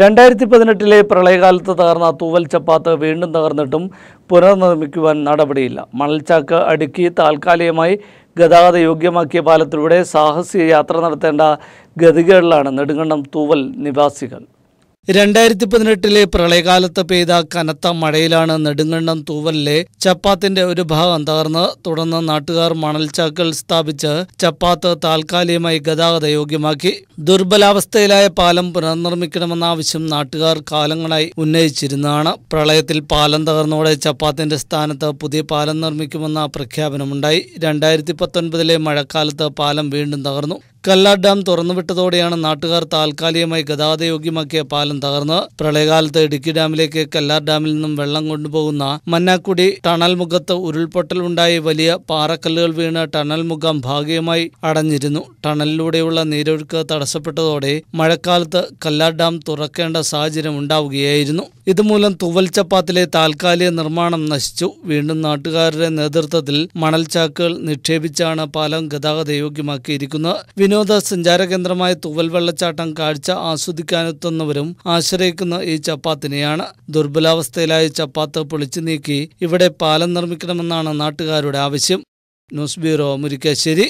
രണ്ടായിരത്തി പതിനെട്ടിലെ പ്രളയകാലത്ത് തകർന്ന തൂവൽ ചപ്പാത്ത് വീണ്ടും തകർന്നിട്ടും പുനർനിർമ്മിക്കുവാൻ നടപടിയില്ല മണൽച്ചാക്ക് അടുക്കി താൽക്കാലികമായി ഗതാഗത യോഗ്യമാക്കിയ പാലത്തിലൂടെ സാഹസിക യാത്ര നടത്തേണ്ട ഗതികേടിലാണ് നെടുങ്കണ്ടം തൂവൽ നിവാസികൾ രണ്ടായിരത്തി പതിനെട്ടിലെ പ്രളയകാലത്ത് പെയ്ത കനത്ത മഴയിലാണ് നെടുങ്കണ്ടം തൂവലിലെ ചപ്പാത്തിന്റെ ഒരു ഭാഗം തകർന്ന് തുടർന്ന് നാട്ടുകാർ മണൽച്ചാക്കൾ സ്ഥാപിച്ച് ചപ്പാത്ത് താൽക്കാലികമായി ഗതാഗത യോഗ്യമാക്കി ദുർബലാവസ്ഥയിലായ പാലം പുനർനിർമ്മിക്കണമെന്ന ആവശ്യം നാട്ടുകാർ കാലങ്ങളായി ഉന്നയിച്ചിരുന്നതാണ് പ്രളയത്തിൽ പാലം തകർന്നോടെ ചപ്പാത്തിന്റെ സ്ഥാനത്ത് പുതിയ പാലം നിർമ്മിക്കുമെന്ന പ്രഖ്യാപനമുണ്ടായി രണ്ടായിരത്തി പത്തൊൻപതിലെ മഴക്കാലത്ത് പാലം വീണ്ടും തകർന്നു കല്ലാ ഡാം തുറന്നുവിട്ടതോടെയാണ് നാട്ടുകാർ താൽക്കാലികമായി ഗതാഗതയോഗ്യമാക്കിയ പാലം തകർന്ന് പ്രളയകാലത്ത് ഇടുക്കി ഡാമിലേക്ക് കല്ലാർ ഡാമിൽ നിന്നും വെള്ളം കൊണ്ടുപോകുന്ന മന്നാക്കുടി ടണൽ മുഖത്ത് ഉരുൾപൊട്ടലുണ്ടായി വലിയ പാറക്കല്ലുകൾ വീണ് ടണൽ മുഖം ഭാഗികമായി അടഞ്ഞിരുന്നു ടണലിലൂടെയുള്ള നീരൊഴുക്ക് തടസ്സപ്പെട്ടതോടെ മഴക്കാലത്ത് കല്ലാർ ഡാം തുറക്കേണ്ട സാഹചര്യം ഉണ്ടാവുകയായിരുന്നു ഇതുമൂലം തുവൽച്ചപ്പാത്തിലെ താൽക്കാലിക നിർമ്മാണം നശിച്ചു വീണ്ടും നാട്ടുകാരുടെ നേതൃത്വത്തിൽ ചാക്കുകൾ നിക്ഷേപിച്ചാണ് പാലം ഗതാഗതയോഗ്യമാക്കിയിരിക്കുന്നത് വിനോദസഞ്ചാര കേന്ദ്രമായ തുവൽ വെള്ളച്ചാട്ടം കാഴ്ച ആസ്വദിക്കാനെത്തുന്നവരും ആശ്രയിക്കുന്ന ഈ ചപ്പാത്തിനെയാണ് ദുർബലാവസ്ഥയിലായ ചപ്പാത്ത് പൊളിച്ചു നീക്കി ഇവിടെ പാലം നിർമ്മിക്കണമെന്നാണ് നാട്ടുകാരുടെ ആവശ്യം ന്യൂസ് ബ്യൂറോ മുരിക്കാശ്ശേരി